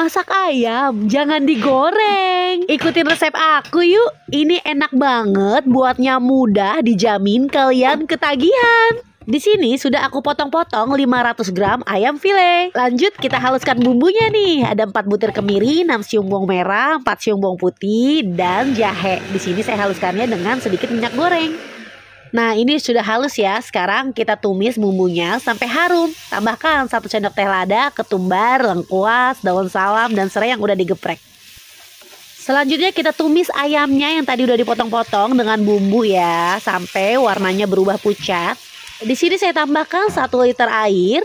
masak ayam jangan digoreng. Ikutin resep aku yuk. Ini enak banget, buatnya mudah, dijamin kalian ketagihan. Di sini sudah aku potong-potong 500 gram ayam file. Lanjut kita haluskan bumbunya nih. Ada 4 butir kemiri, 6 siung bawang merah, 4 siung bawang putih, dan jahe. Di sini saya haluskannya dengan sedikit minyak goreng. Nah ini sudah halus ya Sekarang kita tumis bumbunya sampai harum Tambahkan satu sendok teh lada, ketumbar, lengkuas, daun salam, dan serai yang udah digeprek Selanjutnya kita tumis ayamnya yang tadi udah dipotong-potong dengan bumbu ya Sampai warnanya berubah pucat Di sini saya tambahkan 1 liter air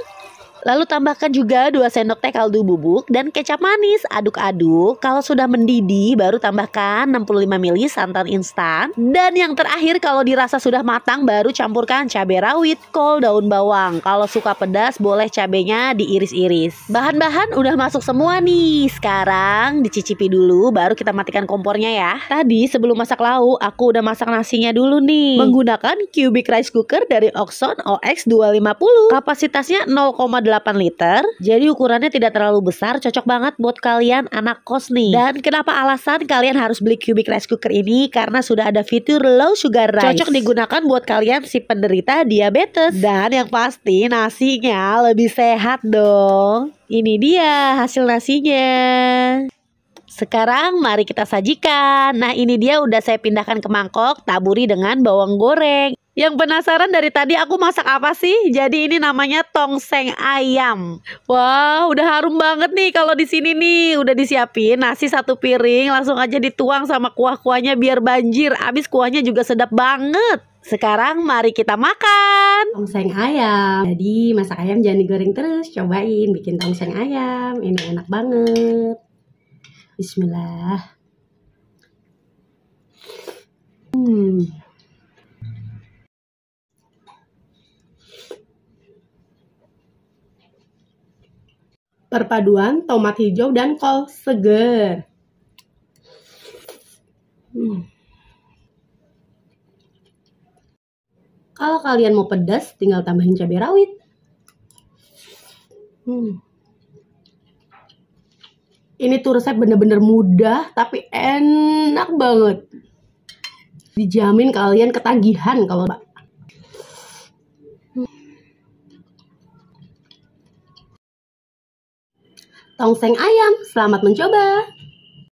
Lalu tambahkan juga 2 sendok teh kaldu bubuk dan kecap manis. Aduk-aduk. Kalau sudah mendidih baru tambahkan 65 ml santan instan. Dan yang terakhir kalau dirasa sudah matang baru campurkan cabai rawit, kol, daun bawang. Kalau suka pedas boleh cabenya diiris-iris. Bahan-bahan udah masuk semua nih. Sekarang dicicipi dulu baru kita matikan kompornya ya. Tadi sebelum masak lauk aku udah masak nasinya dulu nih. Menggunakan cubic rice cooker dari Oxon OX250. Kapasitasnya 0,8 liter. Jadi ukurannya tidak terlalu besar, cocok banget buat kalian anak kos nih. Dan kenapa alasan kalian harus beli cubic rice cooker ini? Karena sudah ada fitur low sugar rice. Cocok digunakan buat kalian si penderita diabetes. Dan yang pasti nasinya lebih sehat dong. Ini dia hasil nasinya. Sekarang mari kita sajikan. Nah, ini dia udah saya pindahkan ke mangkok, taburi dengan bawang goreng. Yang penasaran dari tadi aku masak apa sih? Jadi ini namanya tongseng ayam. Wah, wow, udah harum banget nih kalau di sini nih. Udah disiapin nasi satu piring, langsung aja dituang sama kuah-kuahnya biar banjir. Abis kuahnya juga sedap banget. Sekarang mari kita makan Tongseng ayam Jadi masak ayam jangan digoreng terus Cobain bikin tongseng ayam Ini enak banget Bismillah perpaduan tomat hijau dan kol seger. Hmm. Kalau kalian mau pedas, tinggal tambahin cabai rawit. Hmm. Ini tuh resep bener-bener mudah, tapi enak banget. Dijamin kalian ketagihan kalau Tongseng ayam, selamat mencoba!